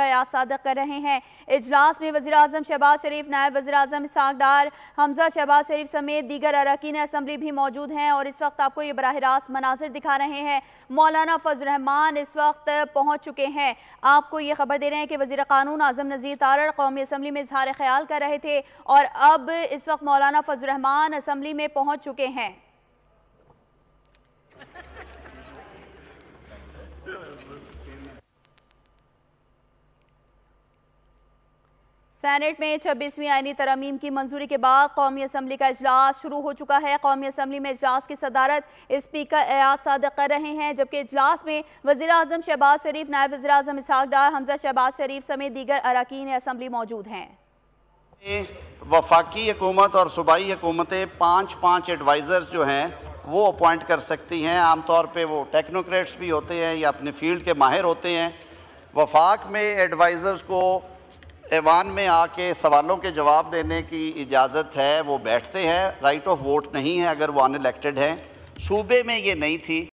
का सादा कर रहे हैं इजलास में वजी अजम शहबाज शरीफ नायब वजी अजम डार हमजा शहबाज शरीफ समेत दीगर अरकान असम्बली भी मौजूद हैं और इस वक्त आपको ये बरह रास्त मनाजिर दिखा रहे हैं मौलाना फजलरहमान इस वक्त पहुँच चुके हैं आपको ये खबर दे रहे हैं कि वजी कानून आजम नज़ीर तारड़ कौमी असम्बली में इजहार ख्याल कर रहे थे और अब इस वक्त मौलाना फजलरहमान असम्बली में पहुँच चुके हैं सैनेट में छब्बीसवीं आइनी तरमीम की मंजूरी के बाद कौमी असम्बली का अजलास शुरू हो चुका है कौमी असम्बली में अजलास की सदारत स्पीकर एयाज सदक कर रहे हैं जबकि अजलास में वजी अजम शहबाज शरीफ नायब वजी अजम इसहाकदार हमजा शहबाज शरीफ समेत दीगर अरकान असम्बली मौजूद हैं वफाकी हुकूमत और सूबाई हुकूमतें पाँच पाँच एडवाइज़र्स जो हैं वो अपॉइंट कर सकती हैं आमतौर पर वो टेक्नोक्रेट्स भी होते हैं या अपने फील्ड के माहिर होते हैं वफाक में एडवाइज़र्स को ऐवान में आके सवालों के जवाब देने की इजाज़त है वो बैठते हैं राइट ऑफ वोट नहीं है अगर वो अनइलेक्टेड हैं सूबे में ये नहीं थी